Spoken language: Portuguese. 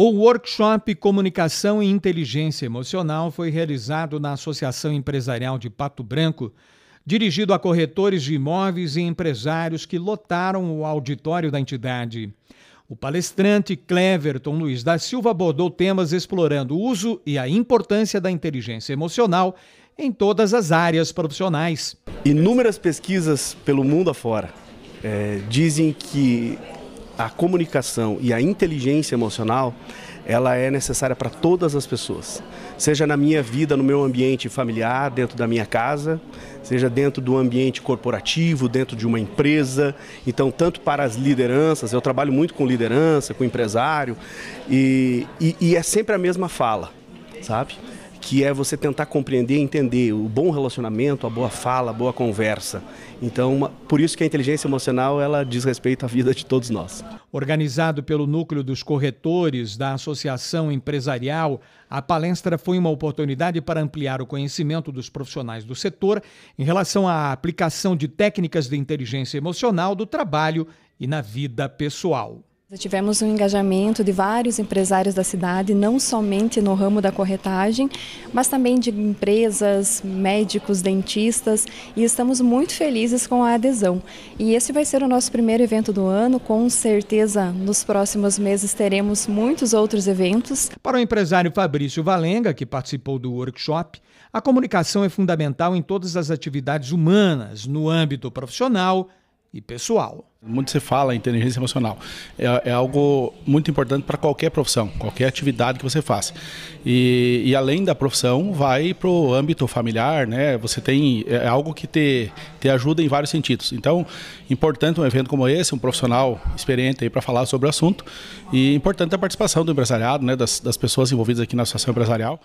O workshop Comunicação e Inteligência Emocional foi realizado na Associação Empresarial de Pato Branco, dirigido a corretores de imóveis e empresários que lotaram o auditório da entidade. O palestrante Cleverton Luiz da Silva abordou temas explorando o uso e a importância da inteligência emocional em todas as áreas profissionais. Inúmeras pesquisas pelo mundo afora é, dizem que a comunicação e a inteligência emocional, ela é necessária para todas as pessoas. Seja na minha vida, no meu ambiente familiar, dentro da minha casa, seja dentro do ambiente corporativo, dentro de uma empresa. Então, tanto para as lideranças, eu trabalho muito com liderança, com empresário, e, e, e é sempre a mesma fala, sabe? que é você tentar compreender e entender o bom relacionamento, a boa fala, a boa conversa. Então, uma, por isso que a inteligência emocional ela diz respeito à vida de todos nós. Organizado pelo Núcleo dos Corretores da Associação Empresarial, a palestra foi uma oportunidade para ampliar o conhecimento dos profissionais do setor em relação à aplicação de técnicas de inteligência emocional do trabalho e na vida pessoal. Tivemos um engajamento de vários empresários da cidade, não somente no ramo da corretagem, mas também de empresas, médicos, dentistas, e estamos muito felizes com a adesão. E esse vai ser o nosso primeiro evento do ano, com certeza nos próximos meses teremos muitos outros eventos. Para o empresário Fabrício Valenga, que participou do workshop, a comunicação é fundamental em todas as atividades humanas, no âmbito profissional, e pessoal. Muito se fala em inteligência emocional. É, é algo muito importante para qualquer profissão, qualquer atividade que você faça. E, e além da profissão, vai para o âmbito familiar, né? Você tem é, é algo que te, te ajuda em vários sentidos. Então, importante um evento como esse, um profissional experiente aí para falar sobre o assunto. E importante a participação do empresariado, né? Das, das pessoas envolvidas aqui na associação empresarial.